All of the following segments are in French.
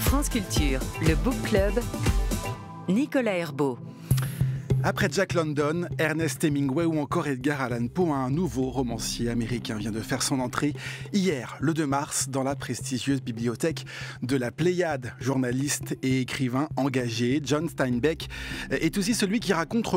France Culture, le Book Club, Nicolas Herbeau. Après Jack London, Ernest Hemingway ou encore Edgar Allan Poe, un nouveau romancier américain vient de faire son entrée hier, le 2 mars, dans la prestigieuse bibliothèque de la Pléiade. Journaliste et écrivain engagé, John Steinbeck est aussi celui qui raconte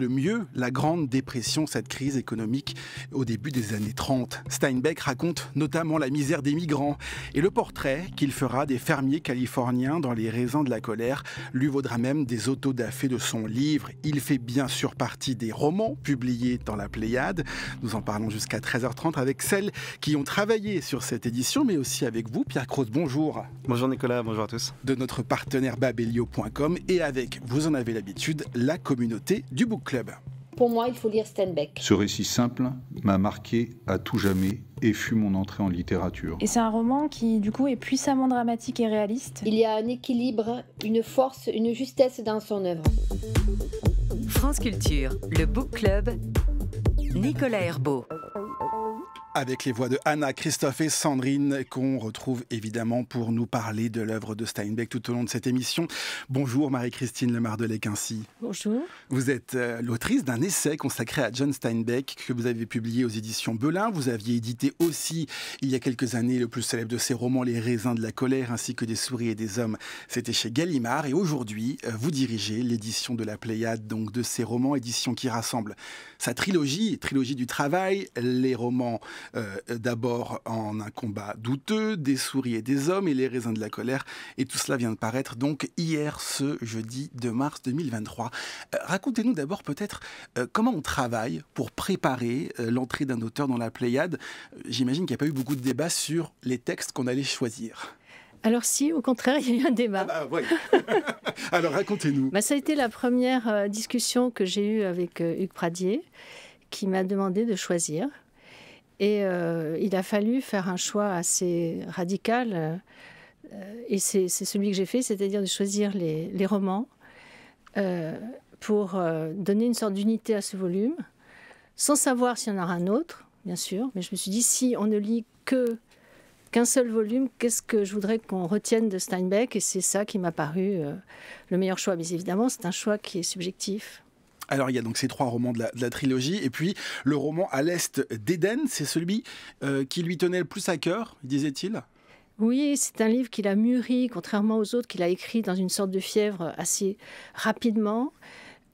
le, mieux la Grande Dépression, cette crise économique au début des années 30. Steinbeck raconte notamment la misère des migrants et le portrait qu'il fera des fermiers californiens dans les raisins de la colère lui vaudra même des autodafés de son livre il fait bien sûr partie des romans publiés dans la Pléiade. Nous en parlons jusqu'à 13h30 avec celles qui ont travaillé sur cette édition, mais aussi avec vous, Pierre Croce. Bonjour. Bonjour Nicolas, bonjour à tous. De notre partenaire babelio.com et avec, vous en avez l'habitude, la communauté du Book Club. Pour moi, il faut lire Steinbeck. Ce récit simple m'a marqué à tout jamais et fut mon entrée en littérature. Et c'est un roman qui, du coup, est puissamment dramatique et réaliste. Il y a un équilibre, une force, une justesse dans son œuvre. Culture, le Book Club, Nicolas Herbeau avec les voix de Anna, Christophe et Sandrine, qu'on retrouve évidemment pour nous parler de l'œuvre de Steinbeck tout au long de cette émission. Bonjour Marie-Christine Lemardelec-Ainsi. Bonjour. Vous êtes euh, l'autrice d'un essai consacré à John Steinbeck que vous avez publié aux éditions Belin. Vous aviez édité aussi, il y a quelques années, le plus célèbre de ses romans, Les raisins de la colère, ainsi que Des souris et des hommes. C'était chez Gallimard. Et aujourd'hui, euh, vous dirigez l'édition de la Pléiade, donc de ses romans, édition qui rassemble sa trilogie, trilogie du travail, les romans euh, d'abord en un combat douteux, des souris et des hommes et les raisins de la colère. Et tout cela vient de paraître donc hier, ce jeudi 2 mars 2023. Euh, racontez-nous d'abord peut-être euh, comment on travaille pour préparer l'entrée d'un auteur dans la Pléiade. J'imagine qu'il n'y a pas eu beaucoup de débats sur les textes qu'on allait choisir. Alors si, au contraire, il y a eu un débat. Ah bah, Alors racontez-nous. Bah, ça a été la première discussion que j'ai eue avec Hugues Pradier, qui m'a demandé de choisir. Et euh, il a fallu faire un choix assez radical. Euh, et c'est celui que j'ai fait, c'est-à-dire de choisir les, romans euh, pour donner une sorte d'unité à ce volume, sans savoir s'il y en aura un autre, bien sûr. Mais je me suis dit, si on ne lit que qu'un seul volume, qu'est-ce que je voudrais qu'on retienne de Steinbeck Et c'est ça qui m'a paru le meilleur choix. Mais évidemment, c'est un choix qui est subjectif. Alors il y a donc ces trois romans de la, trilogie, et puis le roman à l'est d'Éden, c'est celui euh, qui lui tenait le plus à cœur, disait-il. Oui, c'est un livre qu'il a mûri, contrairement aux autres qu'il a écrit dans une sorte de fièvre assez rapidement.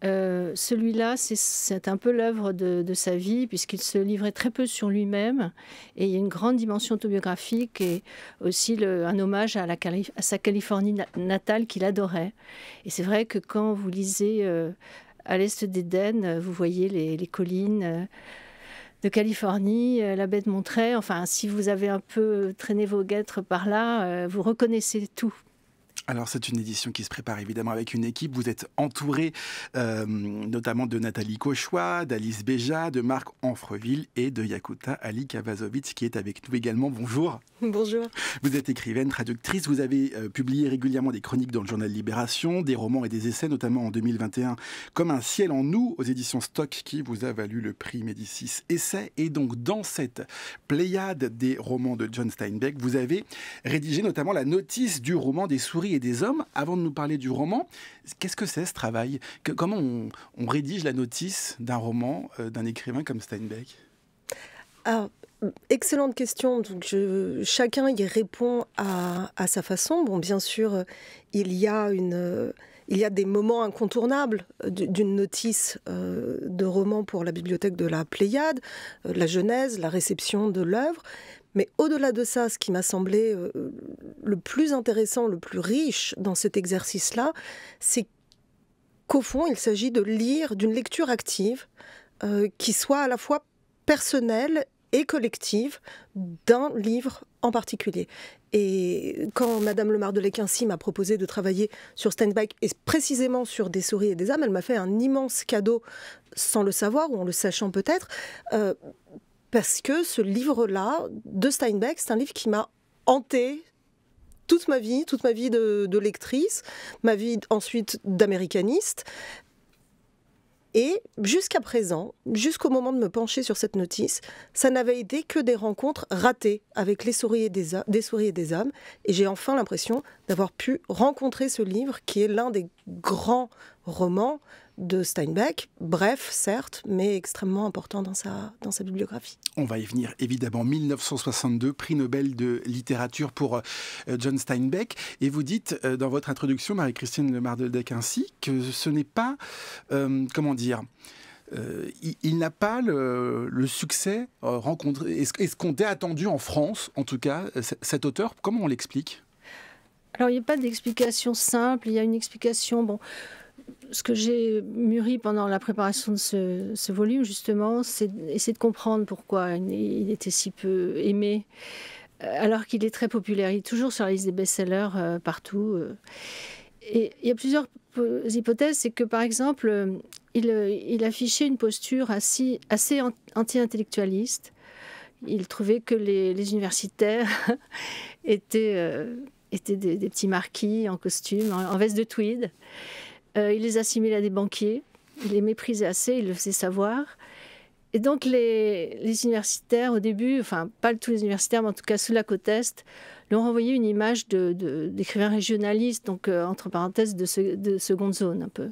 Euh, celui-là, c'est un peu l'œuvre de, sa vie, puisqu'il se livrait très peu sur lui-même, et il y a une grande dimension autobiographique, et aussi un hommage à, sa Californie natale qu'il adorait. Et c'est vrai que quand vous lisez euh, à l'est d'Éden, euh, vous voyez les, collines euh, de Californie, euh, la baie de Montray. Enfin, si vous avez un peu traîné vos guêtres par là, vous reconnaissez tout alors c'est une édition qui se prépare évidemment avec une équipe. Vous êtes entouré euh, notamment de Nathalie Cauchois, d'Alice Béja, de Marc Anfreville et de Yakuta Ali Kavazovic qui est avec nous également. Bonjour. Bonjour. Vous êtes écrivaine, traductrice. Vous avez euh, publié régulièrement des chroniques dans le journal Libération, des romans et des essais, notamment en 2021, comme Un ciel en nous aux éditions Stock qui vous a valu le prix Médicis Essai. Et donc dans cette pléiade des romans de John Steinbeck, vous avez rédigé notamment la notice du roman des souris des hommes, avant de nous parler du roman, qu'est-ce que c'est ce travail Comment on, rédige la notice d'un roman euh, d'un écrivain comme Steinbeck ah, Excellente question. Donc, je, chacun y répond à, à, sa façon. Bon, bien sûr, euh, il y a une euh, il y a des moments incontournables d'une notice de roman pour la bibliothèque de la Pléiade, la genèse, la réception de l'œuvre, mais au-delà de ça, ce qui m'a semblé euh, le plus intéressant, le plus riche dans cet exercice-là, c'est qu'au fond, il s'agit de lire, d'une lecture active, euh, qui soit à la fois personnelle et collective d'un livre en particulier. Et quand Madame Lemar de Lequincy m'a proposé de travailler sur Steinbeck et précisément sur Des souris et des âmes, elle m'a fait un immense cadeau, sans le savoir ou en le sachant peut-être, euh, parce que ce livre-là de Steinbeck, c'est un livre qui m'a hanté toute ma vie, toute ma vie de, lectrice, ma vie ensuite d'américaniste. Et jusqu'à présent, jusqu'au moment de me pencher sur cette notice, ça n'avait été que des rencontres ratées avec les souris et des, des souris et des âmes, Et j'ai enfin l'impression d'avoir pu rencontrer ce livre qui est l'un des grands romans de Steinbeck, bref, certes, mais extrêmement important dans sa, dans sa bibliographie. On va y venir, évidemment. 1962, prix Nobel de littérature pour euh, John Steinbeck. Et vous dites euh, dans votre introduction, Marie-Christine Lemardeldeck, ainsi, que ce n'est pas, euh, comment dire, il, n'a pas le, succès rencontré, est-ce escompté, attendu en France, en tout cas, cet auteur. Comment on l'explique alors, il n'y a pas d'explication simple, il y a une explication, bon, ce que j'ai mûri pendant la préparation de ce, volume, justement, c'est essayer de comprendre pourquoi il était si peu aimé, euh, alors qu'il est très populaire. Il est toujours sur la liste des best-sellers euh, partout. Euh. Et il y a plusieurs hypothèses. C'est que, par exemple, il, affichait une posture assez, anti-intellectualiste. Il trouvait que les, universitaires étaient, des, petits marquis en costume, en veste de tweed. Euh, il les assimilait à des banquiers, il les méprisait assez, il le faisait savoir. Et donc les, les universitaires, au début, enfin pas tous les universitaires, mais en tout cas sous la côte Est, leur renvoyait une image d'écrivain de, régionaliste, donc euh, entre parenthèses de, de, seconde zone un peu.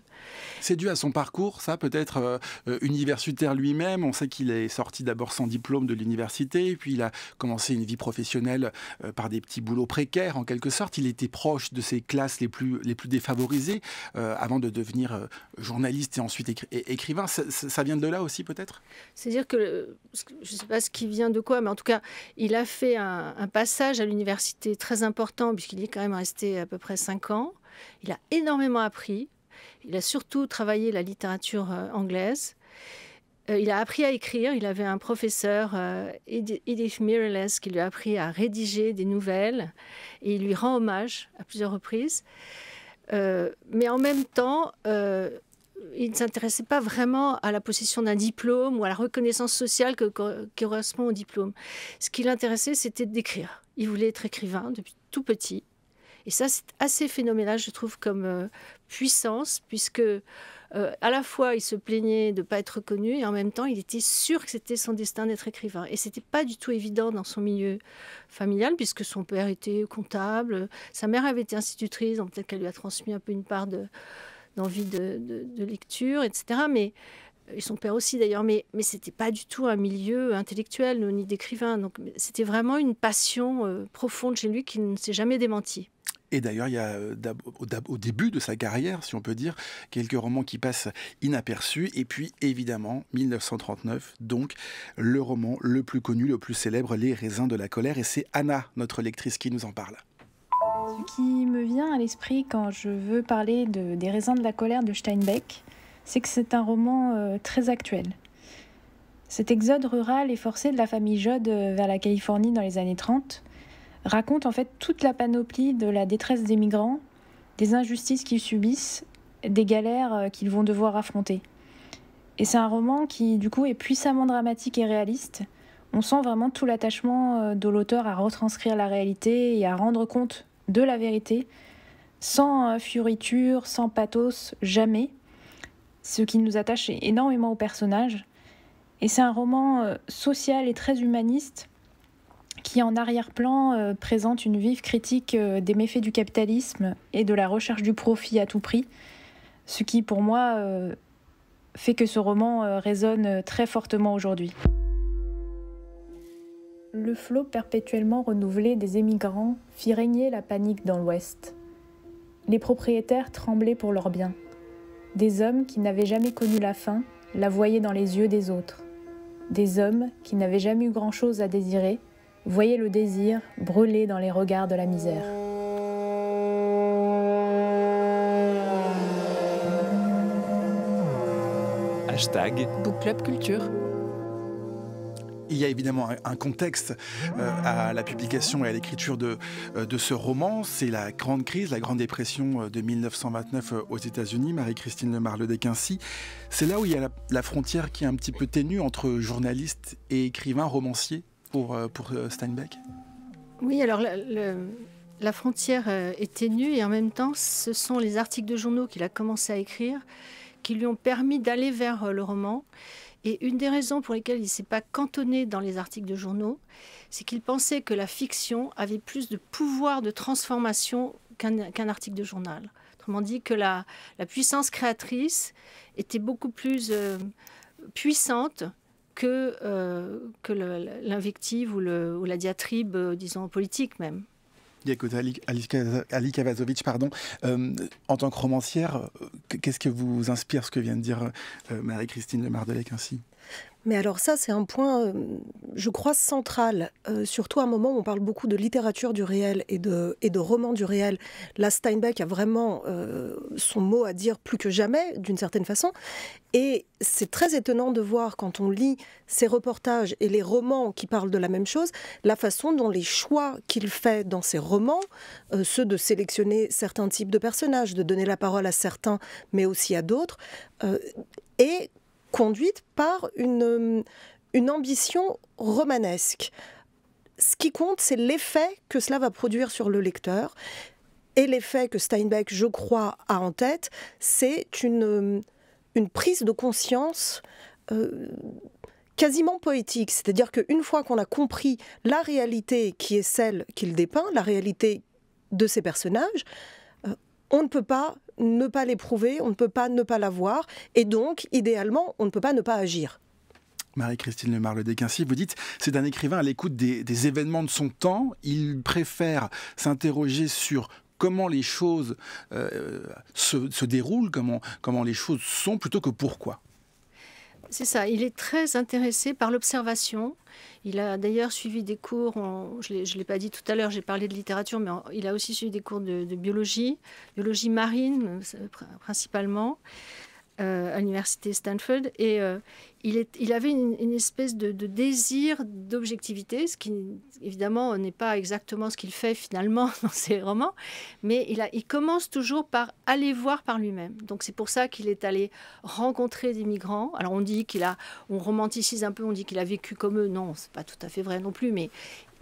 C'est dû à son parcours, ça peut-être euh, euh, universitaire lui-même. On sait qu'il est sorti d'abord sans diplôme de l'université, puis il a commencé une vie professionnelle par des petits boulots précaires en quelque sorte. Il était proche de ses classes les plus, les plus défavorisées avant de devenir journaliste et ensuite écrivain. Ça, vient de là aussi peut-être C'est-à-dire que je ne sais pas ce qui vient de quoi, mais en tout cas, il a fait un passage à l'université c'était très important puisqu'il est quand même resté à peu près cinq ans. Il a énormément appris. Il a surtout travaillé la littérature euh, anglaise. Euh, il a appris à écrire. Il avait un professeur, euh, Edith Mirales, qui lui a appris à rédiger des nouvelles. Et il lui rend hommage à plusieurs reprises. mais en même temps, il ne s'intéressait pas vraiment à la possession d'un diplôme ou à la reconnaissance sociale que, correspond au diplôme. Ce qui l'intéressait, c'était d'écrire. Il voulait être écrivain depuis tout petit. Et ça, c'est assez phénoménal, je trouve, comme euh, puissance, puisque euh, à la fois il se plaignait de ne pas être connu et en même temps il était sûr que c'était son destin d'être écrivain. Et c'était pas du tout évident dans son milieu familial, puisque son père était comptable, sa mère avait été institutrice, donc peut-être qu'elle lui a transmis un peu une part de d'envie de, lecture, etc. Mais euh, son père aussi d'ailleurs, mais, mais ce pas du tout un milieu euh, intellectuel euh, ni d'écrivain. Donc c'était vraiment une passion profonde chez lui qui ne s'est jamais démentie. Et d'ailleurs, il y a au début de sa carrière, si on peut dire, quelques romans qui passent inaperçus. Et puis, évidemment, 1939, donc, le roman le plus connu, le plus célèbre, Les raisins de la colère. Et c'est Anna, notre lectrice, qui nous en parle. Ce qui me vient à l'esprit quand je veux parler des raisins de la colère de Steinbeck, c'est que c'est un roman euh, très actuel. Cet exode rural et forcé de la famille Jod euh, vers la Californie dans les années 30 raconte en fait toute la panoplie de la détresse des migrants, des injustices qu'ils subissent, des galères euh, qu'ils vont devoir affronter. Et c'est un roman qui du coup est puissamment dramatique et réaliste. On sent vraiment tout l'attachement de l'auteur à retranscrire la réalité et à rendre compte de la vérité, sans euh, furiture, sans pathos, jamais. Ce qui nous attache énormément au personnage. Et c'est un roman euh, social et très humaniste qui, en arrière-plan, euh, présente une vive critique des méfaits du capitalisme et de la recherche du profit à tout prix. Ce qui, pour moi, fait que ce roman résonne très fortement aujourd'hui le flot perpétuellement renouvelé des émigrants fit régner la panique dans l'Ouest. Les propriétaires tremblaient pour leurs biens. Des hommes qui n'avaient jamais connu la faim la voyaient dans les yeux des autres. Des hommes qui n'avaient jamais eu grand-chose à désirer voyaient le désir brûler dans les regards de la misère. Il y a évidemment un contexte euh, à la publication et à l'écriture de, euh, de ce roman. C'est la grande crise, la grande dépression euh, de 1929 aux États-Unis. Marie-Christine Lemarle de Quincy. C'est là où il y a la, frontière qui est un petit peu ténue entre journaliste et écrivain, romancier pour, pour Steinbeck. Oui, alors la frontière est ténue et en même temps, ce sont les articles de journaux qu'il a commencé à écrire qui lui ont permis d'aller vers le roman et une des raisons pour lesquelles il ne s'est pas cantonné dans les articles de journaux, c'est qu'il pensait que la fiction avait plus de pouvoir de transformation qu'un article de journal. Autrement dit, que la, puissance créatrice était beaucoup plus euh, puissante que, euh, l'invective ou, ou, la diatribe, euh, disons, politique même. Ali Kavazovic, pardon. Euh, en tant que romancière, euh, qu'est-ce que vous inspire ce que vient de dire euh, Marie-Christine Lemardelec ainsi mais alors ça, c'est un point, euh, je crois, central. Euh, surtout à un moment où on parle beaucoup de littérature du réel et de, et de romans du réel. Là, Steinbeck a vraiment euh, son mot à dire plus que jamais, d'une certaine façon. Et c'est très étonnant de voir, quand on lit ses reportages et les romans qui parlent de la même chose, la façon dont les choix qu'il fait dans ses romans, ceux de sélectionner certains types de personnages, de donner la parole à certains, mais aussi à d'autres, et conduite par euh, une, ambition romanesque. Ce qui compte, c'est l'effet que cela va produire sur le lecteur. Et l'effet que Steinbeck, je crois, a en tête, c'est une, euh, prise de conscience euh, quasiment poétique. C'est-à-dire qu'une fois qu'on a compris la réalité qui est celle qu'il dépeint, la réalité de ses personnages, on ne peut pas ne pas l'éprouver, on ne peut pas ne pas l'avoir, et donc, idéalement, on ne peut pas ne pas agir. Marie-Christine Lemarle Desquincy, vous dites, c'est un écrivain à l'écoute des, événements de son temps, il préfère s'interroger sur comment les choses euh, se, déroulent, comment les choses sont, plutôt que pourquoi. C'est ça, il est très intéressé par l'observation. Il a d'ailleurs suivi des cours, je ne l'ai pas dit tout à l'heure, j'ai parlé de littérature, mais il a aussi suivi des cours de, de biologie, biologie marine euh, principalement. Euh, à l'université Stanford et euh, il, il, avait une, espèce de, désir d'objectivité, ce qui évidemment n'est pas exactement ce qu'il fait finalement dans ses romans, mais il, a, il commence toujours par aller voir par lui-même. Donc c'est pour ça qu'il est allé rencontrer des migrants. Alors on dit qu'il a, on romanticise un peu, on dit qu'il a vécu comme eux. Non, c'est pas tout à fait vrai non plus, mais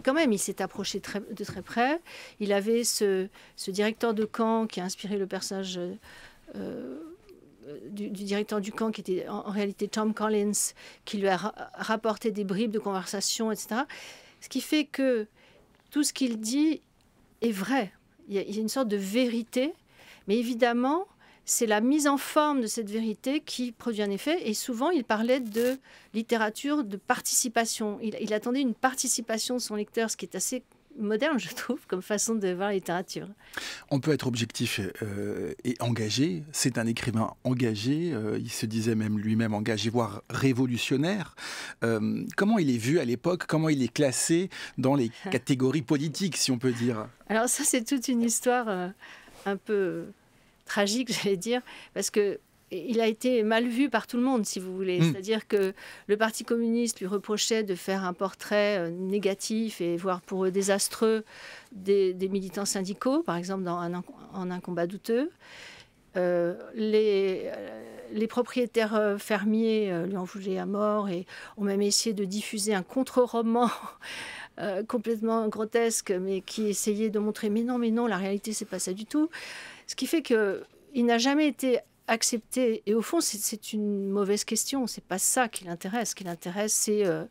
quand même, il s'est approché de très près. Il avait ce, ce, directeur de camp qui a inspiré le personnage. Euh, euh, du, directeur du camp, qui était en, réalité Tom Collins, qui lui a rapporté des bribes de conversation, etc. Ce qui fait que tout ce qu'il dit est vrai. Il y, a, une sorte de vérité, mais évidemment, c'est la mise en forme de cette vérité qui produit un effet. Et souvent, il parlait de littérature de participation. il, attendait une participation de son lecteur, ce qui est assez moderne, je trouve, comme façon de voir la littérature. On peut être objectif euh, et engagé. C'est un écrivain engagé. Euh, il se disait même lui-même engagé, voire révolutionnaire. Euh, comment il est vu à l'époque Comment il est classé dans les catégories politiques, si on peut dire Alors ça, c'est toute une histoire un peu tragique, j'allais dire, parce que il a été mal vu par tout le monde, si vous voulez. Mm. C'est-à-dire que le Parti communiste lui reprochait de faire un portrait euh, négatif et voire pour eux désastreux des, militants syndicaux, par exemple en un combat douteux. Euh, euh, les, propriétaires fermiers lui ont voulu à mort et ont même essayé de diffuser un contre-roman complètement grotesque, mais qui essayait de montrer mais non, mais non, la réalité c'est pas ça du tout. Ce qui fait qu'il n'a jamais été accepter Et au fond, c'est une mauvaise question. C'est pas ça qui l'intéresse. Ce qui l'intéresse, c'est euh,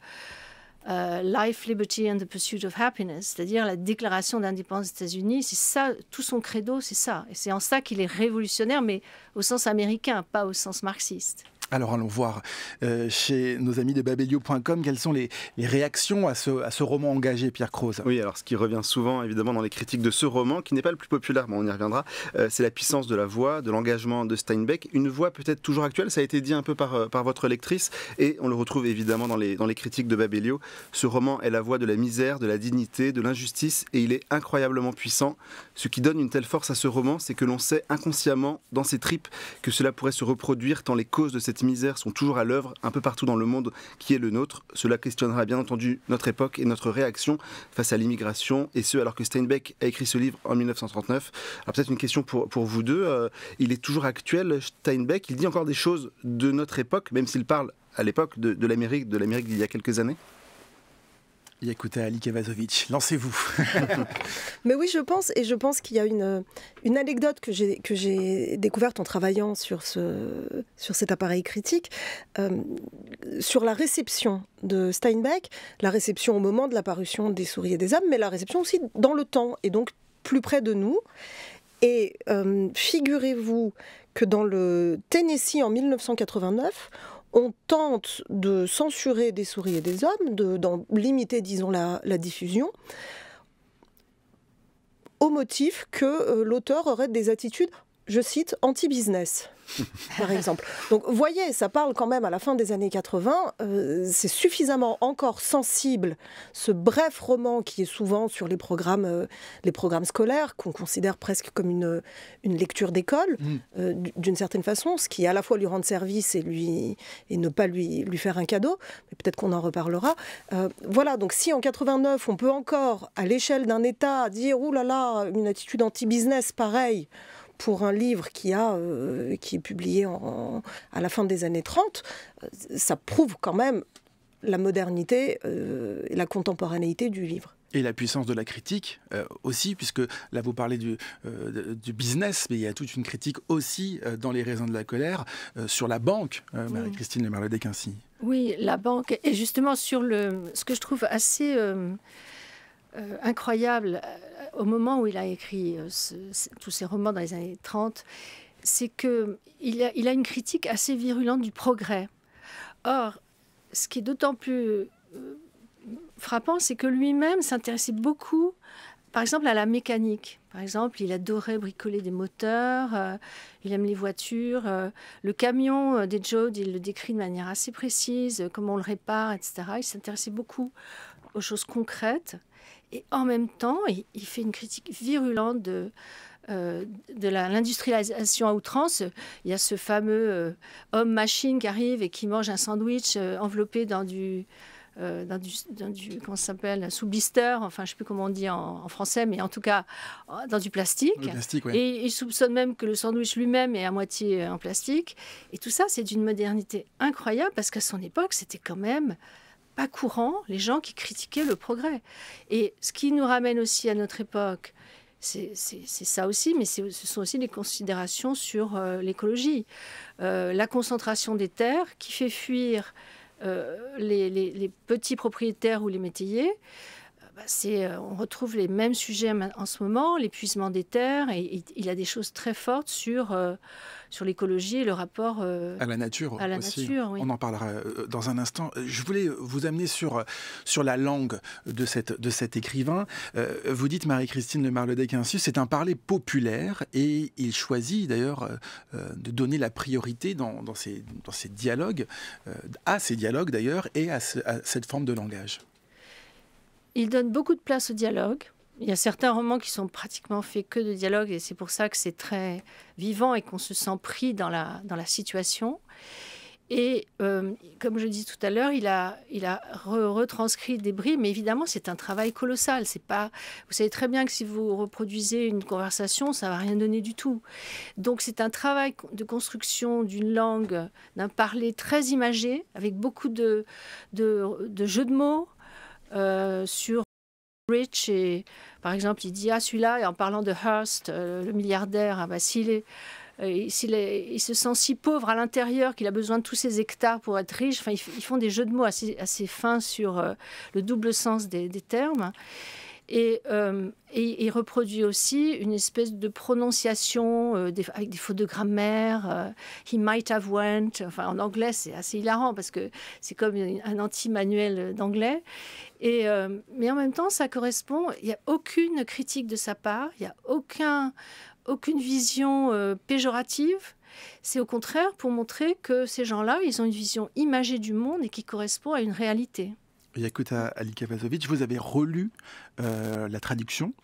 euh, Life, Liberty and the Pursuit of Happiness, c'est-à-dire la déclaration d'indépendance des États-Unis. C'est ça, tout son credo, c'est ça. Et c'est en ça qu'il est révolutionnaire, mais au sens américain, pas au sens marxiste. Alors allons voir euh, chez nos amis de babelio.com quelles sont les, réactions à ce, à ce, roman engagé, Pierre Croze. Oui, alors ce qui revient souvent évidemment dans les critiques de ce roman, qui n'est pas le plus populaire, mais on y reviendra, euh, c'est la puissance de la voix, de l'engagement de Steinbeck. Une voix peut-être toujours actuelle, ça a été dit un peu par, euh, par votre lectrice, et on le retrouve évidemment dans les, dans les critiques de Babelio. Ce roman est la voix de la misère, de la dignité, de l'injustice, et il est incroyablement puissant. Ce qui donne une telle force à ce roman, c'est que l'on sait inconsciemment, dans ses tripes, que cela pourrait se reproduire tant les causes de cette misères sont toujours à l'œuvre un peu partout dans le monde qui est le nôtre. Cela questionnera bien entendu notre époque et notre réaction face à l'immigration, et ce alors que Steinbeck a écrit ce livre en 1939. Alors peut-être une question pour, pour vous deux. Euh, il est toujours actuel, Steinbeck, il dit encore des choses de notre époque, même s'il parle à l'époque de l'Amérique, de l'Amérique d'il y a quelques années écoutez, Ali Kavazovic, lancez-vous. Mais oui, je pense, et je pense qu'il y a une, une anecdote que j'ai, que j'ai découverte en travaillant sur, ce, sur cet appareil critique, euh, sur la réception de Steinbeck, la réception au moment de l'apparition des souris et des âmes, mais la réception aussi dans le temps, et donc plus près de nous. Et euh, figurez-vous que dans le Tennessee en 1989, on tente de censurer des souris et des hommes, d'en limiter, disons, la, diffusion, au motif que euh, l'auteur aurait des attitudes je cite, anti-business, par exemple. Donc, voyez, ça parle quand même à la fin des années 80. Euh, c'est suffisamment encore sensible, ce bref roman qui est souvent sur les programmes, euh, les programmes scolaires, qu'on considère presque comme une, une lecture d'école, mm. euh, d'une certaine façon, ce qui à la fois lui rend service et, lui, et ne pas lui, lui faire un cadeau. Mais peut-être qu'on en reparlera. voilà, donc si en 89, on peut encore, à l'échelle d'un État, dire, ouh là là, une attitude anti-business, pareil pour un livre qui, a, euh, qui est publié en, à la fin des années 30, euh, ça prouve quand même la modernité euh, et la contemporanéité du livre. Et la puissance de la critique aussi, puisque là vous parlez du, du, business, mais il y a toute une critique aussi dans Les raisons de la colère sur la banque, mm. Marie-Christine Lemerlet ainsi. Oui, la banque. Et justement, sur le, ce que je trouve assez incroyable, au moment où il a écrit euh, tous ses romans dans les années 30, c'est qu'il a, il a une critique assez virulente du progrès. Or, ce qui est d'autant plus euh, frappant, c'est que lui-même s'intéressait beaucoup, par exemple, à la mécanique. Par exemple, il adorait bricoler des moteurs, euh, il aime les voitures. le camion des Jodes, il le décrit de manière assez précise, comment on le répare, etc. Il s'intéressait beaucoup aux choses concrètes. Et en même temps, il, fait une critique virulente de, euh, de l'industrialisation à outrance. Il y a ce fameux euh, homme-machine qui arrive et qui mange un sandwich euh, enveloppé dans du, dans, du, comment ça s'appelle, sous blister, enfin je sais plus comment on dit en, français, mais en tout cas dans du plastique. Et il soupçonne même que le sandwich lui-même est à moitié en plastique. Et tout ça, c'est d'une modernité incroyable parce qu'à son époque, c'était quand même pas courant les gens qui critiquaient le progrès. Et ce qui nous ramène aussi à notre époque, c'est ça aussi, mais ce sont aussi des considérations sur euh, l'écologie. Euh, la concentration des terres qui fait fuir euh, les, les, petits propriétaires ou les métayers. Bah, euh, on retrouve les mêmes sujets en ce moment, l'épuisement des terres, et, il a des choses très fortes sur, euh, sur l'écologie et le rapport euh, à la nature. On en parlera dans un instant. Je voulais vous amener sur, sur la langue de, de cet écrivain. vous dites, Marie-Christine de ainsi, c'est un parler populaire, et il choisit d'ailleurs de donner la priorité dans, dans, dialogues, à ces dialogues d'ailleurs, et à cette forme de langage. Il donne beaucoup de place au dialogue. Il y a certains romans qui sont pratiquement faits que de dialogue et c'est pour ça que c'est très vivant et qu'on se sent pris dans la, dans la situation. Et euh, comme je dis tout à l'heure, il a, il a retranscrit des bris, mais évidemment, c'est un travail colossal. C'est pas, vous savez très bien que si vous reproduisez une conversation, ça va rien donner du tout. Donc, c'est un travail de construction d'une langue, d'un parler très imagé, avec beaucoup de, de jeux de mots, euh, sur Rich et par exemple il dit ah celui-là et en parlant de Hearst euh, le milliardaire ah, bah, euh, s'il est, il, se sent si pauvre à l'intérieur qu'il a besoin de tous ses hectares pour être riche. Enfin, ils, font des jeux de mots assez, assez fins sur le double sens des termes. Et, il euh, reproduit aussi une espèce de prononciation euh, des, avec des fautes de grammaire. Euh, he might have went. Enfin, en anglais, c'est assez hilarant parce que c'est comme un anti-manuel d'anglais. Et, mais en même temps, ça correspond. Il n'y a aucune critique de sa part. Il n'y a aucun, aucune vision péjorative. C'est au contraire pour montrer que ces gens-là, ils ont une vision imagée du monde et qui correspond à une réalité. Yakuta Ali vous avez relu euh, la traduction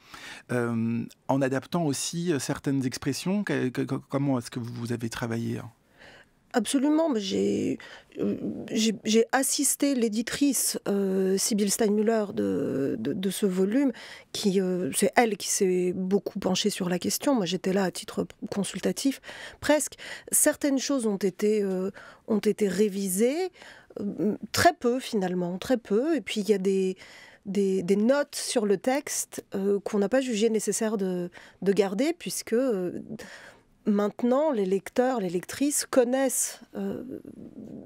euh, en adaptant aussi euh, certaines expressions. comment est-ce que vous avez travaillé hein Absolument, j'ai assisté l'éditrice euh, Sibyl Steinmüller de, ce volume, qui c'est elle qui s'est beaucoup penchée sur la question. Moi, j'étais là à titre consultatif, presque. Certaines choses ont été ont été révisées, euh, très peu finalement, très peu. Et puis il y a des, des, notes sur le texte euh, qu'on n'a pas jugé nécessaire de, garder, puisque euh, maintenant les lecteurs, les lectrices connaissent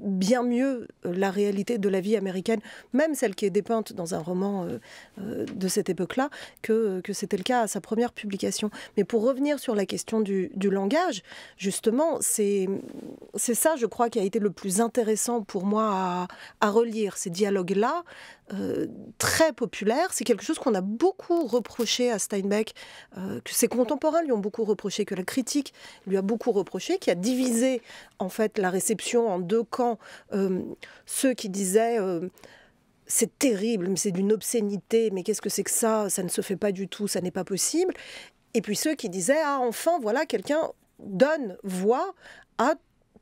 bien mieux euh, la réalité de la vie américaine, même celle qui est dépeinte dans un roman euh, euh, de cette époque-là, que, que c'était le cas à sa première publication. Mais pour revenir sur la question du, langage, justement, c'est ça, je crois, qui a été le plus intéressant pour moi à, relire, ces dialogues-là. très populaires C'est quelque chose qu'on a beaucoup reproché à Steinbeck, que ses contemporains lui ont beaucoup reproché, que la critique lui a beaucoup reproché, qui a divisé en fait la réception en deux camps euh, ceux qui disaient euh, c'est terrible, mais c'est d'une obscénité, mais qu'est-ce que c'est que ça Ça ne se fait pas du tout, ça n'est pas possible. Et puis ceux qui disaient, ah enfin, voilà, quelqu'un donne voix à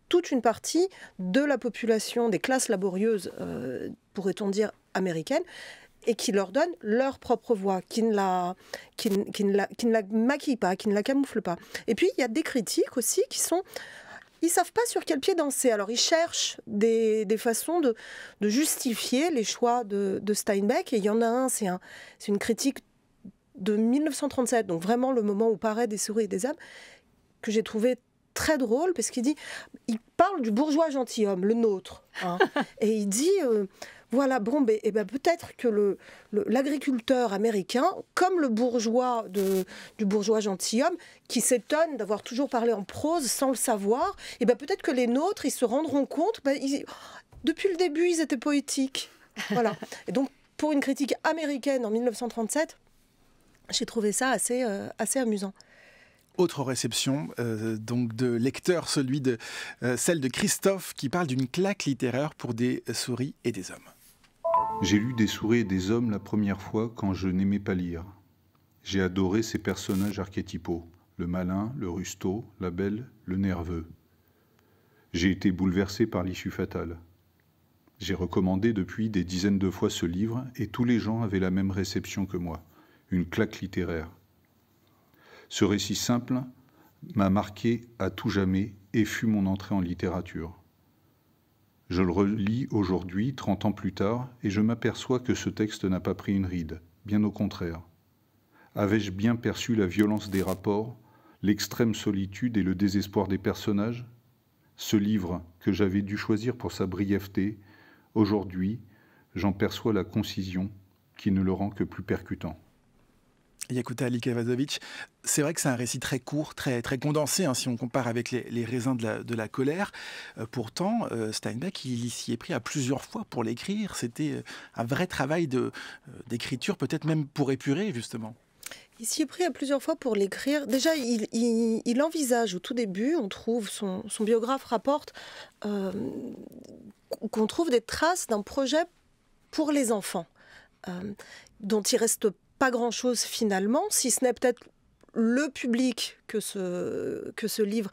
toute une partie de la population, des classes laborieuses, euh, pourrait-on dire, américaines, et qui leur donne leur propre voix, qui ne, la, qui, ne la, qui ne la maquille pas, qui ne la camoufle pas. Et puis, il y a des critiques aussi qui sont ils savent pas sur quel pied danser. Alors ils cherchent des, des façons de, de, justifier les choix de, Steinbeck. Et il y en a un, c'est un, une critique de 1937, donc vraiment le moment où paraît des souris et des âmes, que j'ai trouvé très drôle parce qu'il dit, il parle du bourgeois gentilhomme, le nôtre, hein. et il dit. Euh, voilà, bon, et ben, eh ben, peut-être que l'agriculteur américain, comme le bourgeois du bourgeois gentilhomme, qui s'étonne d'avoir toujours parlé en prose sans le savoir, et eh ben peut-être que les nôtres, ils se rendront compte, ben, oh, depuis le début, ils étaient poétiques. Voilà. Et donc, pour une critique américaine en 1937, j'ai trouvé ça assez, euh, assez amusant. Autre réception euh, donc de lecteur, celui de euh, celle de Christophe qui parle d'une claque littéraire pour des souris et des hommes. J'ai lu des souris et des hommes la première fois quand je n'aimais pas lire. J'ai adoré ces personnages archétypaux, le malin, le rusto, la belle, le nerveux. J'ai été bouleversé par l'issue fatale. J'ai recommandé depuis des dizaines de fois ce livre et tous les gens avaient la même réception que moi, une claque littéraire. Ce récit simple m'a marqué à tout jamais et fut mon entrée en littérature. Je le relis aujourd'hui, 30 ans plus tard, et je m'aperçois que ce texte n'a pas pris une ride, bien au contraire. Avais-je bien perçu la violence des rapports, l'extrême solitude et le désespoir des personnages Ce livre, que j'avais dû choisir pour sa brièveté, aujourd'hui, j'en perçois la concision qui ne le rend que plus percutant. Yakuta Ali Kavazovic. C'est vrai que c'est un récit très court, très, très condensé, hein, si on compare avec les, raisins de la, de la colère. Euh, pourtant, euh, Steinbeck, il, s'y est pris à plusieurs fois pour l'écrire. C'était euh, un vrai travail d'écriture, peut-être même pour épurer, justement. Il s'y est pris à plusieurs fois pour l'écrire. Déjà, il, envisage au tout début, on trouve, son, biographe rapporte qu'on trouve des traces d'un projet pour les enfants, dont il reste grand-chose finalement, si ce n'est peut-être le public que ce, que ce livre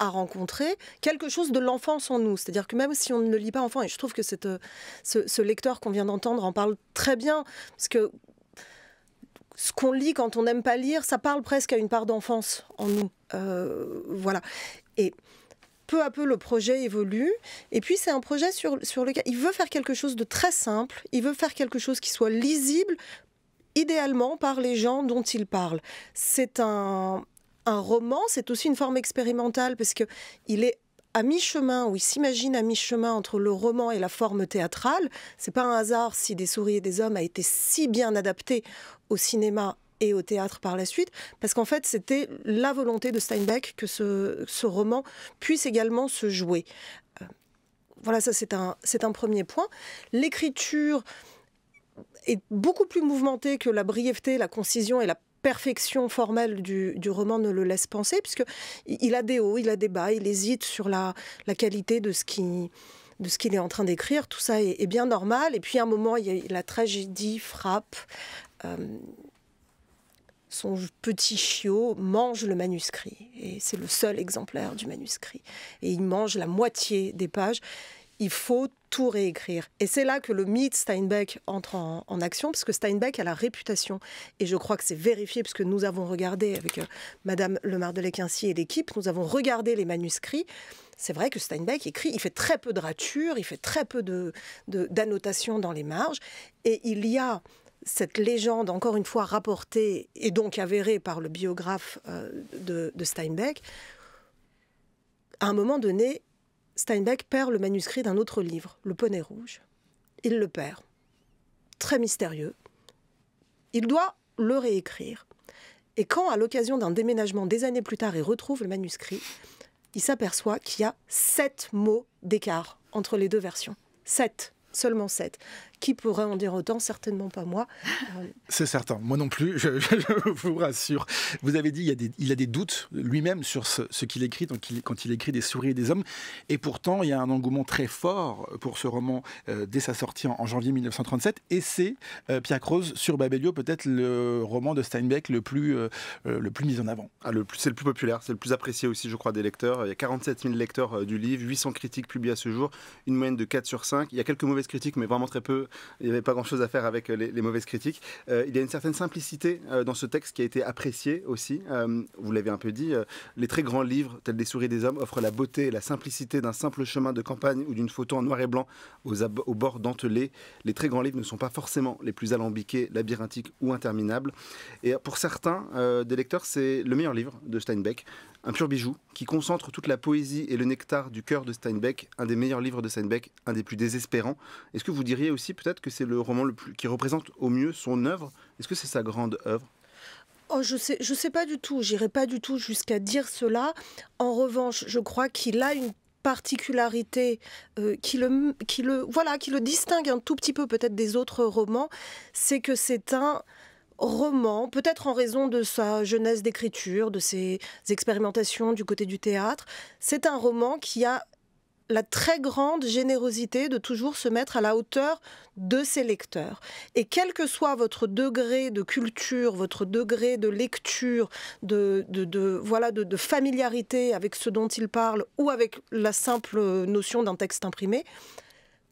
a rencontré quelque chose de l'enfance en nous. C'est-à-dire que même si on ne le lit pas enfant, et je trouve que cette, euh, ce, lecteur qu'on vient d'entendre en parle très bien, parce que ce qu'on lit quand on n'aime pas lire, ça parle presque à une part d'enfance en nous. Euh, voilà. Et peu à peu, le projet évolue. Et puis, c'est un projet sur, sur lequel il veut faire quelque chose de très simple. Il veut faire quelque chose qui soit lisible idéalement par les gens dont il parle. C'est un, roman, c'est aussi une forme expérimentale parce qu'il est à mi-chemin, ou il s'imagine à mi-chemin entre le roman et la forme théâtrale. C'est pas un hasard si Des souris et des hommes a été si bien adapté au cinéma et au théâtre par la suite, parce qu'en fait, c'était la volonté de Steinbeck que ce, roman puisse également se jouer. Euh, voilà, ça c'est un, c'est un premier point. L'écriture, est beaucoup plus mouvementé que la brièveté, la concision et la perfection formelle du, roman ne le laisse penser, puisque il a des hauts, il a des bas, il hésite sur la, qualité de ce qui de ce qu'il est en train d'écrire, tout ça est, bien normal. Et puis à un moment, il y la tragédie frappe. Euh, son petit chiot mange le manuscrit. Et c'est le seul exemplaire du manuscrit. Et il mange la moitié des pages. Il faut tout réécrire. Et c'est là que le mythe Steinbeck entre en, action, parce que Steinbeck a la réputation, et je crois que c'est vérifié, parce que nous avons regardé avec euh, Madame Lemar de et l'équipe, nous avons regardé les manuscrits. C'est vrai que Steinbeck écrit, il fait très peu de ratures, il fait très peu d'annotations de, d'annotations dans les marges, et il y a cette légende, encore une fois rapportée et donc avérée par le biographe euh, de Steinbeck, à un moment donné, Steinbeck perd le manuscrit d'un autre livre, Le Poney Rouge. Il le perd. Très mystérieux. Il doit le réécrire. Et quand, à l'occasion d'un déménagement des années plus tard, il retrouve le manuscrit, il s'aperçoit qu'il y a sept mots d'écart entre les deux versions. Sept, seulement sept. Qui pourrait en dire autant Certainement pas moi. Euh, c'est certain, moi non plus, je, vous rassure. Vous avez dit il, y a, des, il a des doutes lui-même sur ce, qu'il écrit donc quand il écrit Des souris et des hommes. Et pourtant, il y a un engouement très fort pour ce roman euh, dès sa sortie en, janvier 1937. Et c'est euh, Pierre Croze sur Babelio, peut-être le roman de Steinbeck le plus, le plus mis en avant. Ah, c'est le plus populaire, c'est le plus apprécié aussi, je crois, des lecteurs. Il y a 47 000 lecteurs du livre, 800 critiques publiées à ce jour, une moyenne de 4 sur 5. Il y a quelques mauvaises critiques, mais vraiment très peu il n'y avait pas grand-chose à faire avec euh, les, mauvaises critiques. Euh, il y a une certaine simplicité euh, dans ce texte qui a été appréciée aussi. vous l'avez un peu dit, les très grands livres, tels Les souris des hommes, offrent la beauté et la simplicité d'un simple chemin de campagne ou d'une photo en noir et blanc aux, bords dentelés. Les très grands livres ne sont pas forcément les plus alambiqués, labyrinthiques ou interminables. Et pour certains des lecteurs, c'est le meilleur livre de Steinbeck, un pur bijou qui concentre toute la poésie et le nectar du cœur de Steinbeck, un des meilleurs livres de Steinbeck, un des plus désespérants. Est-ce que vous diriez aussi peut-être que c'est le roman le plus, qui représente au mieux son œuvre. Est-ce que c'est sa grande œuvre Oh, je sais, je sais pas du tout. J'irai pas du tout jusqu'à dire cela. En revanche, je crois qu'il a une particularité euh, qui le qui le voilà qui le distingue un tout petit peu peut-être des autres romans, c'est que c'est un roman, peut-être en raison de sa jeunesse d'écriture, de ses expérimentations du côté du théâtre, c'est un roman qui a la très grande générosité de toujours se mettre à la hauteur de ses lecteurs. Et quel que soit votre degré de culture, votre degré de lecture, de, voilà, de, familiarité avec ce dont il parle ou avec la simple notion d'un texte imprimé,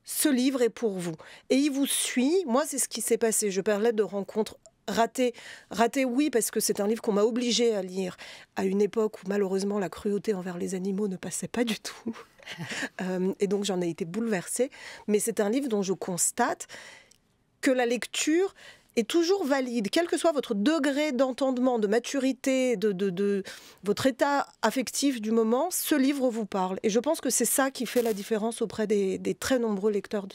ce livre est pour vous. Et il vous suit. Moi, c'est ce qui s'est passé. Je parlais de rencontres ratées, ratées. oui, parce que c'est un livre qu'on m'a obligé à lire à une époque où malheureusement la cruauté envers les animaux ne passait pas du tout. Euh, et donc j'en ai été bouleversée. Mais c'est un livre dont je constate que la lecture est toujours valide, quel que soit votre degré d'entendement, de maturité, de, de, votre état affectif du moment, ce livre vous parle. Et je pense que c'est ça qui fait la différence auprès des, très nombreux lecteurs de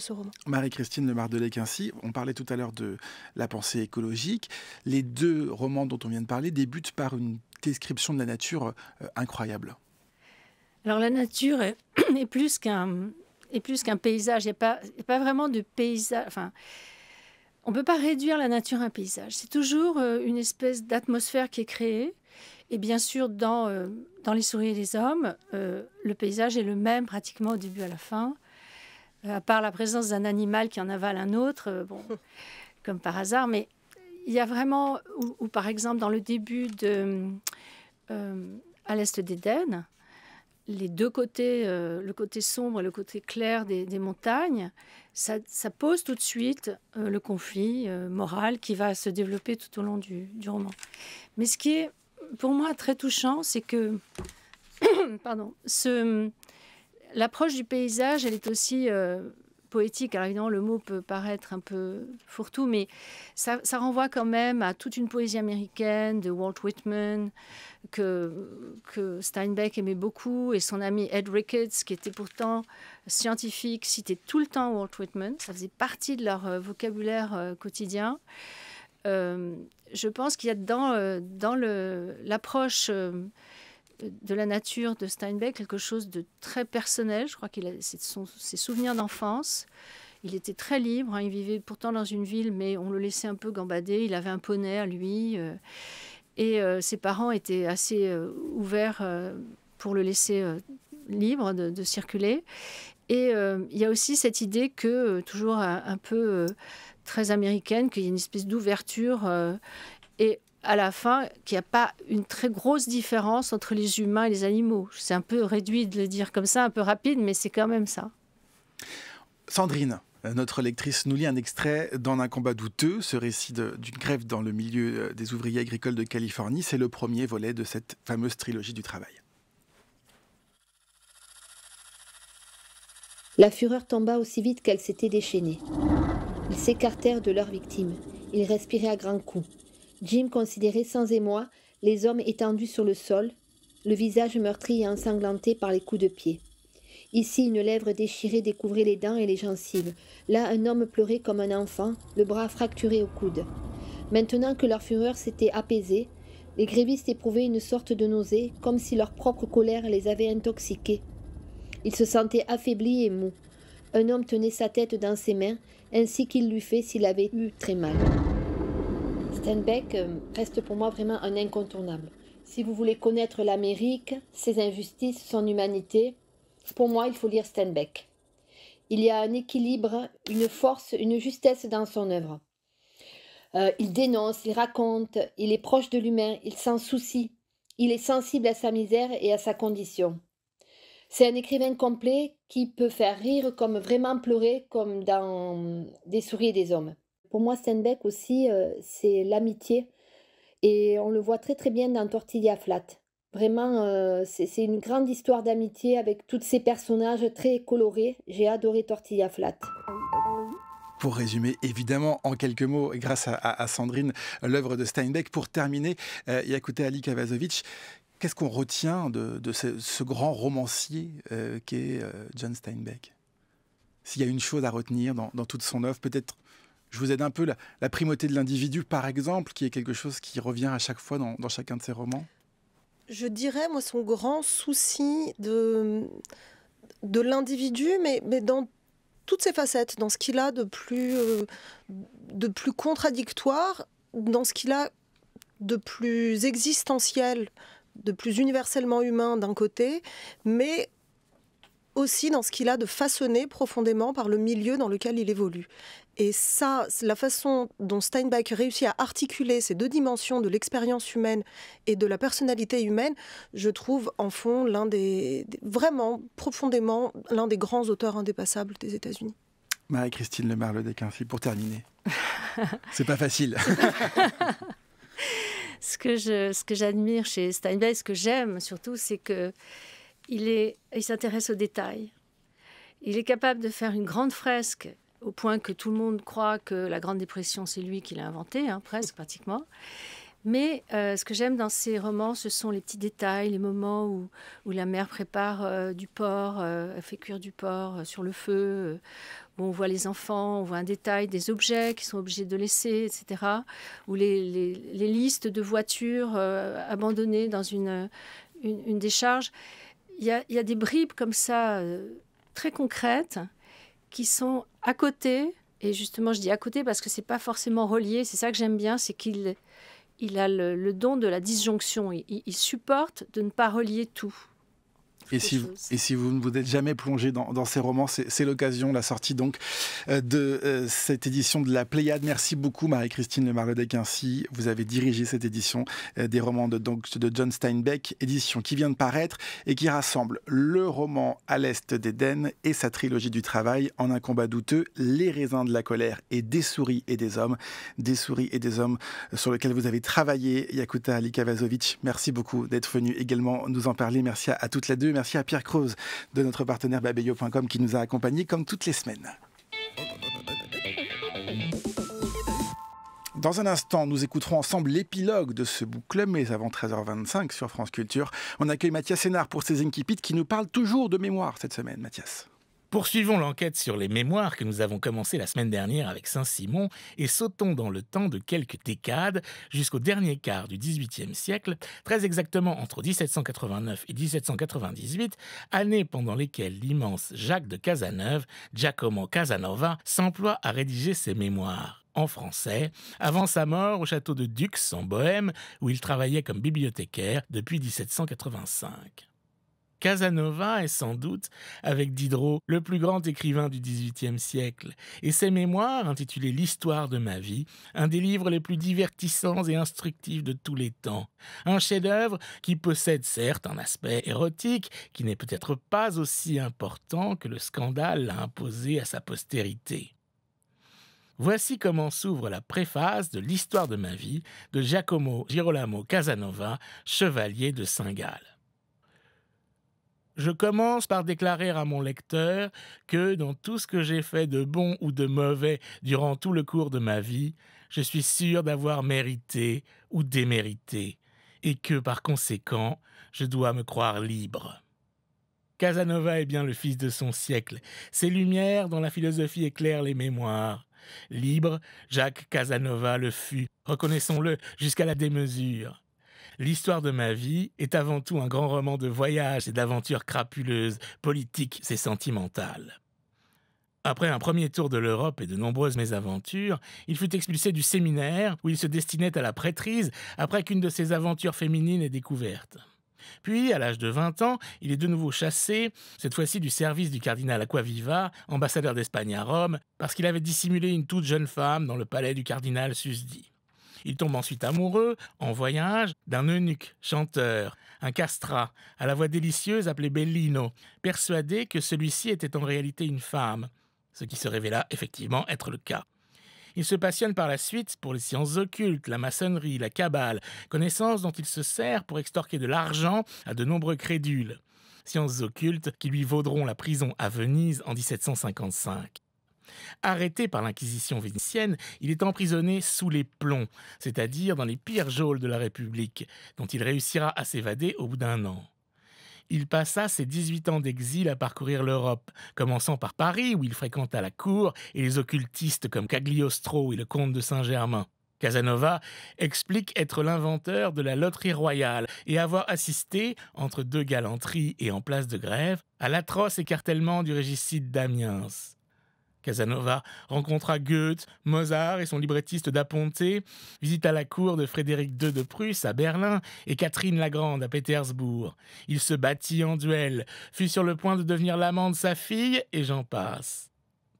ce, roman. Marie-Christine mardelais ainsi, on parlait tout à l'heure de la pensée écologique. Les deux romans dont on vient de parler débutent par une description de la nature euh, incroyable. Alors la nature est, plus qu'un est plus qu'un paysage. Il n'y a, pas, vraiment de paysage. Enfin, on ne peut pas réduire la nature à un paysage. C'est toujours euh, une espèce d'atmosphère qui est créée. Et bien sûr, dans, euh, dans Les souris et les hommes, euh, le paysage est le même pratiquement au début à la fin. à part la présence d'un animal qui en avale un autre, bon, comme par hasard. Mais il y a vraiment, ou, ou par exemple dans le début de À l'est d'Éden, les deux côtés, euh, le côté sombre et le côté clair des, montagnes, ça, pose tout de suite euh, le conflit euh, moral qui va se développer tout au long du, roman. Mais ce qui est pour moi très touchant, c'est que pardon, l'approche du paysage, elle est aussi poétique. Alors évidemment, le mot peut paraître un peu fourre-tout, mais ça, renvoie quand même à toute une poésie américaine de Walt Whitman que, Steinbeck aimait beaucoup et son ami Ed Ricketts, qui était pourtant scientifique, citait tout le temps Walt Whitman. Ça faisait partie de leur euh, vocabulaire euh, quotidien. Euh, je pense qu'il y a dans, dans l'approche de la nature de Steinbeck, quelque chose de très personnel. Je crois qu'il a ses souvenirs d'enfance. Il était très libre. Hein. Il vivait pourtant dans une ville, mais on le laissait un peu gambader. Il avait un poney à lui. Euh. et euh, ses parents étaient assez euh, ouverts pour le laisser libre de, circuler. Et il y a aussi cette idée que, toujours un, peu très américaine, qu'il y a une espèce d'ouverture. et à la fin qu'il n'y a pas une très grosse différence entre les humains et les animaux. C'est un peu réduit de le dire comme ça, un peu rapide, mais c'est quand même ça. Sandrine, notre lectrice nous lit un extrait dans un combat douteux, ce récit d'une grève dans le milieu euh, des ouvriers agricoles de Californie. C'est le premier volet de cette fameuse trilogie du travail. La fureur tomba aussi vite qu'elle s'était déchaînée. Ils s'écartèrent de leur victime. Ils respiraient à grands coups. Jim considérait sans émoi les hommes étendus sur le sol, le visage meurtri et ensanglanté par les coups de pied. Ici, une lèvre déchirée découvrait les dents et les gencives. Là, un homme pleurait comme un enfant, le bras fracturé au coude. Maintenant que leur fureur s'était apaisée, les grévistes éprouvaient une sorte de nausée, comme si leur propre colère les avait intoxiqués. Ils se sentaient affaiblis et mous. Un homme tenait sa tête dans ses mains, ainsi qu'il l'eût fait s'il avait eu très mal. Steinbeck euh, reste pour moi vraiment un incontournable. Si vous voulez connaître l'Amérique, ses injustices, son humanité, pour moi, il faut lire Steinbeck. Il y a un équilibre, une force, une justesse dans son œuvre. Euh, il dénonce, il raconte, il est proche de l'humain, il s'en soucie, il est sensible à sa misère et à sa condition. C'est un écrivain complet qui peut faire rire comme vraiment pleurer, comme dans Des souris et des hommes. Pour moi, Steinbeck aussi, euh, c'est l'amitié. Et on le voit très très bien dans Tortilla Flat. Vraiment, euh, c'est une grande histoire d'amitié avec tous ces personnages très colorés. J'ai adoré Tortilla Flat. Pour résumer, évidemment, en quelques mots, grâce à, Sandrine, l'œuvre de Steinbeck. Pour terminer, euh, écouté Ali Kavazovic, qu'est-ce qu'on retient de, ce, grand romancier euh, qu'est John Steinbeck S'il y a une chose à retenir dans, dans toute son œuvre, peut-être je vous aide un peu, la, primauté de l'individu, par exemple, qui est quelque chose qui revient à chaque fois dans, chacun de ses romans Je dirais, moi, son grand souci de, l'individu, mais, dans toutes ses facettes, dans ce qu'il a de plus, euh, de plus contradictoire, dans ce qu'il a de plus existentiel, de plus universellement humain d'un côté, mais aussi dans ce qu'il a de façonné profondément par le milieu dans lequel il évolue. Et ça, la façon dont Steinbeck réussit à articuler ces deux dimensions de l'expérience humaine et de la personnalité humaine, je trouve en fond l'un des, vraiment profondément l'un des grands auteurs indépassables des États-Unis. Marie-Christine le Lemarle si pour terminer. C'est pas facile. ce que je, ce que j'admire chez Steinbeck, ce que j'aime surtout, c'est que il s'intéresse aux détails. Il est capable de faire une grande fresque au point que tout le monde croit que la Grande Dépression, c'est lui qui l'a inventée, hein, presque, pratiquement. Mais euh, ce que j'aime dans ses romans, ce sont les petits détails, les moments où, la mère prépare euh, du porc, euh, fait cuire du porc sur le feu, où on voit les enfants, on voit un détail des objets qui sont obligés de laisser, etc. Ou les, listes de voitures abandonnées dans une décharge il y a, des bribes comme ça, euh, très concrètes, qui sont à côté. Et justement, je dis à côté parce que ce c'est pas forcément relié. C'est ça que j'aime bien, c'est qu'il a le, don de la disjonction. il, supporte de ne pas relier tout et si, vous, et si vous ne vous êtes jamais plongé dans, ces romans, c'est l'occasion, la sortie donc euh, de euh, cette édition de la Pléiade. Merci beaucoup Marie-Christine Marlodec. ainsi. Vous avez dirigé cette édition euh, des romans de, donc, de John Steinbeck, édition qui vient de paraître et qui rassemble le roman à l'est d'Éden et sa trilogie du travail en un combat douteux, les raisins de la colère et des souris et des hommes, des souris et des hommes sur lequel vous avez travaillé, Yakuta Alikavazovic. Merci beaucoup d'être venu également nous en parler. Merci à toutes les deux. Merci à Pierre Creuse de notre partenaire babeyo.com qui nous a accompagnés comme toutes les semaines. Dans un instant, nous écouterons ensemble l'épilogue de ce boucle, mais avant 13h25 sur France Culture, on accueille Mathias Sénard pour ses Inquipites qui nous parle toujours de mémoire cette semaine. Mathias. Poursuivons l'enquête sur les mémoires que nous avons commencé la semaine dernière avec Saint-Simon et sautons dans le temps de quelques décades jusqu'au dernier quart du XVIIIe siècle, très exactement entre 1789 et 1798, année pendant lesquelles l'immense Jacques de Casaneuve, Giacomo Casanova, s'emploie à rédiger ses mémoires en français, avant sa mort au château de Dux en Bohême, où il travaillait comme bibliothécaire depuis 1785. Casanova est sans doute, avec Diderot, le plus grand écrivain du XVIIIe siècle, et ses mémoires, intitulées L'histoire de ma vie, un des livres les plus divertissants et instructifs de tous les temps. Un chef-d'œuvre qui possède certes un aspect érotique, qui n'est peut-être pas aussi important que le scandale l'a imposé à sa postérité. Voici comment s'ouvre la préface de L'histoire de ma vie de Giacomo Girolamo Casanova, chevalier de Saint-Gall. Je commence par déclarer à mon lecteur que dans tout ce que j'ai fait de bon ou de mauvais durant tout le cours de ma vie, je suis sûr d'avoir mérité ou démérité, et que par conséquent, je dois me croire libre. Casanova est bien le fils de son siècle. Ses lumières dont la philosophie éclaire les mémoires. Libre, Jacques Casanova le fut, reconnaissons-le, jusqu'à la démesure. L'histoire de ma vie est avant tout un grand roman de voyages et d'aventures crapuleuses, politiques et sentimentales. Après un premier tour de l'Europe et de nombreuses mésaventures, il fut expulsé du séminaire où il se destinait à la prêtrise après qu'une de ses aventures féminines ait découverte. Puis, à l'âge de 20 ans, il est de nouveau chassé, cette fois-ci du service du cardinal Aquaviva, ambassadeur d'Espagne à Rome, parce qu'il avait dissimulé une toute jeune femme dans le palais du cardinal Susdi. Il tombe ensuite amoureux, en voyage, d'un eunuque, chanteur, un castrat, à la voix délicieuse appelé Bellino, persuadé que celui-ci était en réalité une femme, ce qui se révéla effectivement être le cas. Il se passionne par la suite pour les sciences occultes, la maçonnerie, la cabale, connaissances dont il se sert pour extorquer de l'argent à de nombreux crédules. Sciences occultes qui lui vaudront la prison à Venise en 1755. Arrêté par l'Inquisition vénitienne, il est emprisonné sous les plombs, c'est-à-dire dans les pires geôles de la République, dont il réussira à s'évader au bout d'un an. Il passa ses 18 ans d'exil à parcourir l'Europe, commençant par Paris où il fréquenta la cour et les occultistes comme Cagliostro et le comte de Saint-Germain. Casanova explique être l'inventeur de la loterie royale et avoir assisté, entre deux galanteries et en place de grève, à l'atroce écartèlement du régicide d'Amiens. Casanova rencontra Goethe, Mozart et son librettiste d'Aponté. visita la cour de Frédéric II de Prusse à Berlin et Catherine la Grande à Pétersbourg. Il se battit en duel, fut sur le point de devenir l'amant de sa fille et j'en passe.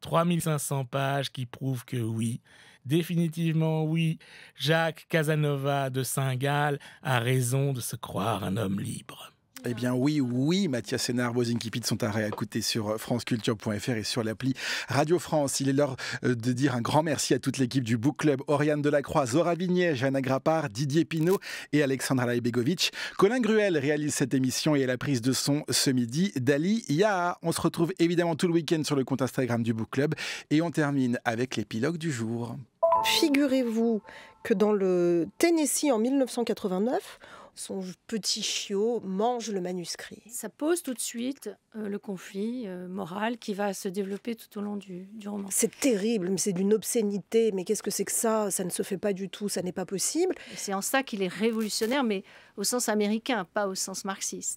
3500 pages qui prouvent que oui, définitivement oui, Jacques Casanova de Saint-Gall a raison de se croire un homme libre. Eh bien oui, oui, Mathias Sénard, inquiétudes sont à réécouter sur euh, franceculture.fr et sur l'appli Radio France. Il est l'heure euh, de dire un grand merci à toute l'équipe du Book Club, Oriane Delacroix, Zora Vignier, Jeanne Grappard, Didier Pinault et Alexandra Laibegovic. Colin Gruel réalise cette émission et à la prise de son ce midi, Dali Ya. On se retrouve évidemment tout le week-end sur le compte Instagram du Book Club et on termine avec l'épilogue du jour. Figurez-vous que dans le Tennessee en 1989, son petit chiot mange le manuscrit. Ça pose tout de suite euh, le conflit euh, moral qui va se développer tout au long du, du roman. C'est terrible, mais c'est d'une obscénité. Mais qu'est-ce que c'est que ça Ça ne se fait pas du tout, ça n'est pas possible. C'est en ça qu'il est révolutionnaire, mais au sens américain, pas au sens marxiste.